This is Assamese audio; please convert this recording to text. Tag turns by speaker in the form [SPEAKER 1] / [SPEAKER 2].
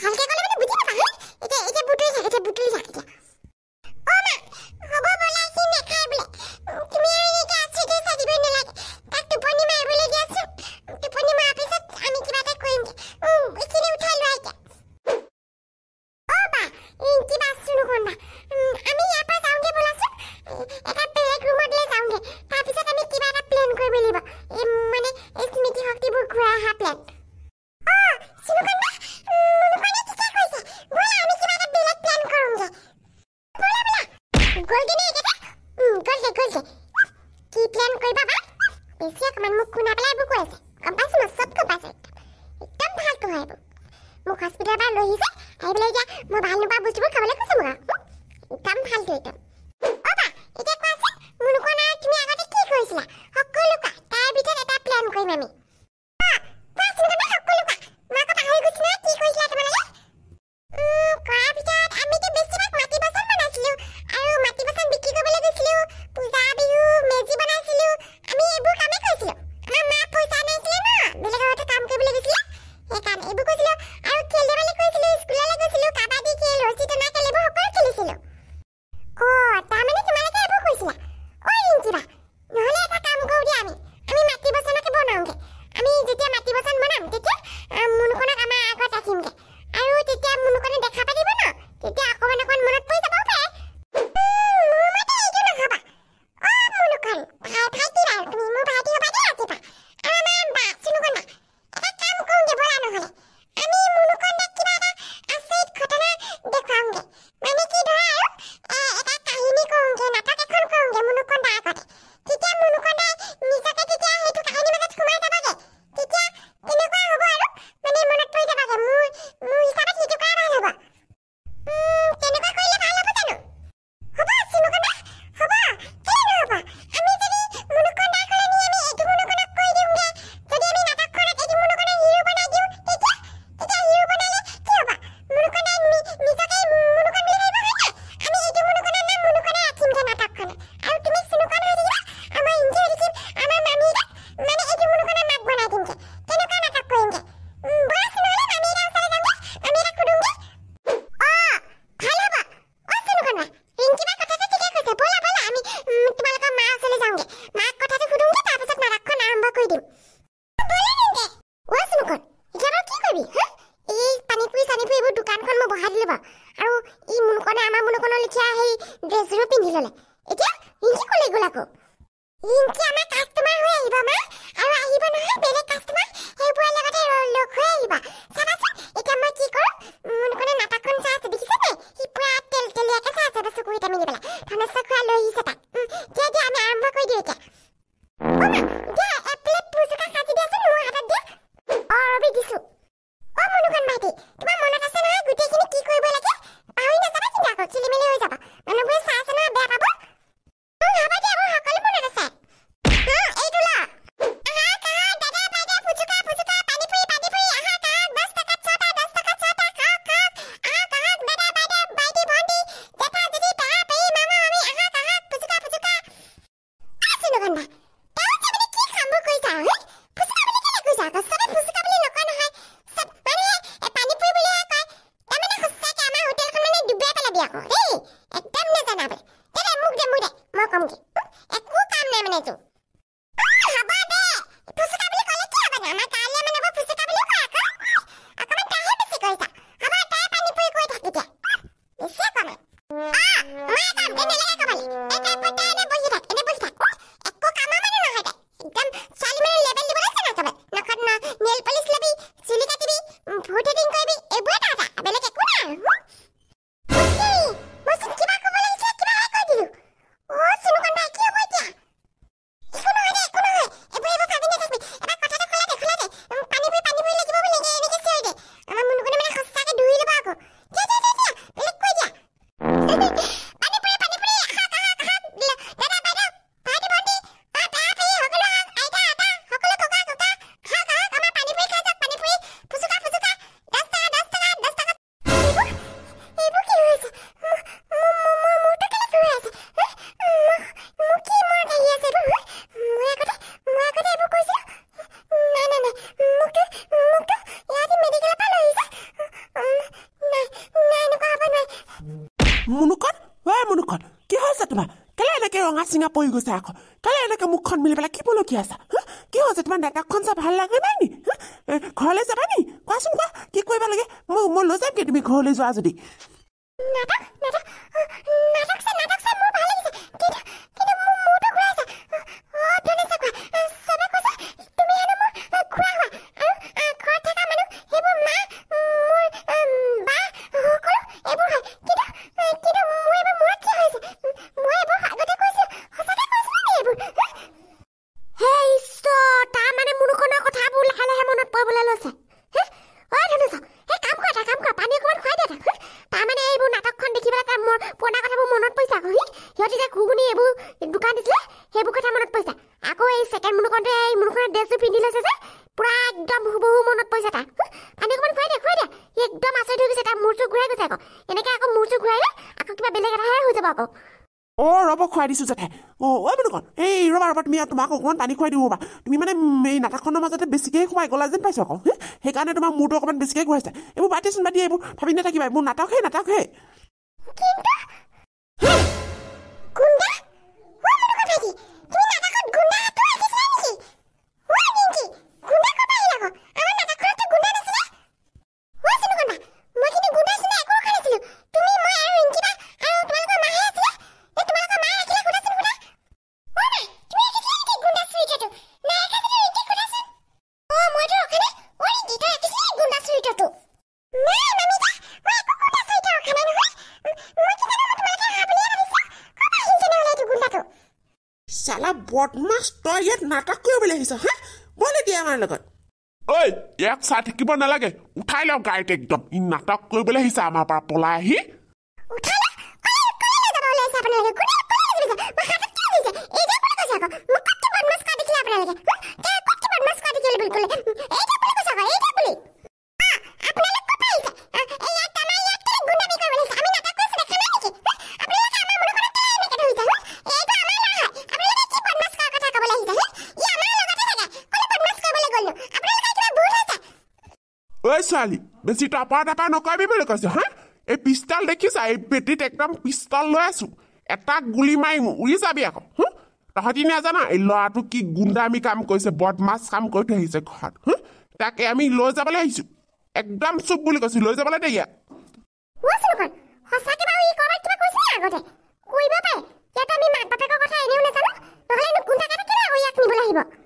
[SPEAKER 1] ভালকে কলে মানে বুজি পাবা হে এতে এতে বুটৰি যা এতে বুটৰি যা এতে ও মা হব বলা কি নেখাই বলে তুমি আৰু এতে আছে যে সাদিব নেলাগে তাক টুপনি মা বলে গেছ টুপনি মা আপিছে আমি কিবা এটা কৈম দে ও এখিনি উঠাই লৈ আইতা ও বা ইন কিবা শুনু কোন না মোক হস্পিটেলৰ পৰা লৈ আহিছে আহি পেলাই এতিয়া মই ভাল নোপোৱা বস্তুবোৰ খাবলৈ কৈছো মোক একদম ভালটো একদম অ'বা এতিয়া কোৱাচোন মোৰ নোকোৱা নাই তুমি আগতে কি কৰিছিলা সকলো কা তাৰ ভিতৰত এটা প্লেন কৰিম আমি さばきに কৰিবা আৰু এই মুনুকনে আমাৰ মুনুকনৰ লেখীয়া সেই ড্ৰেছযোৰো পিন্ধি ল'লে এতিয়া ইংকি ক'লৈ গ'ল আকৌ ইংকি আমাৰ কাষ্টমাৰ হৈ আহিবা মা আৰু আহিবা নহয় বেলেগ এই একদম নেজানাবে তেনে মোক দে মোক দে মই কম দে একো কাম নাই মানে তোৰ monokon we monokon ke gose tma ke le ena ke yong a senya poiko sako ke le ena ke mokgon melebela ke boloke ya sa ke gose tma data kgontsa bagalela remane kgoletsa bane kwa sengwa ke kwebaloke molosa ke dume kgoletso a sedi এতিয়া মূৰটো ঘূৰাই গৈছে আকৌ এনেকে আকৌ মূৰটো ঘূৰাইলে আকৌ কিবা বেলেগ এটাহে হৈ যাব আকৌ অ ৰব খুৱাই দিছো যাতে অ বুলি কন এই ৰবা ৰবা তুমি তোমাক অকণমান পানী খুৱাই দিব ৰবা তুমি মানে এই নাটকখনৰ মাজতে বেছিকেই খুৱাই গলা যেন পাইছো আকৌ সেইকাৰণে তোমাৰ মূৰটো অকণমান বেছিকৈ ঘূৰাইছে এইবোৰ বাতিচোন বাতি এইবোৰ ভাবি নাথাকিবা এইবোৰ নাটকহে নাটকহে চালা বদমাছ তই ইয়াত নাটক কৰিবলৈ আহিছ হা বলে দিয়া আমাৰ লগত ঐ ইয়াক চাই থাকিব নালাগে উঠাই লওক গাড়ীত একদম ই নাটক কৰিবলৈ আহিছা আমাৰ পৰা পলাই আহি উঠাই ছোৱালী বেছি তপা তপা নকৰিবি বুলি কৈছো হা এই পিষ্টল দেখিছা এই বেটিত একদম পিষ্টল লৈ আছো এটা গুলি মাৰিম উৰি যাবি আকৌ হু তহঁতি নাজানা এই ল'ৰাটো কি গুণ্ডামি কাম কৰিছে বদমাছ কাম কৰি থৈ আহিছে ঘৰত হু তাকে আমি লৈ যাবলৈ আহিছো একদম চুপ বুলি কৈছো লৈ যাবলৈ দেই ইয়াত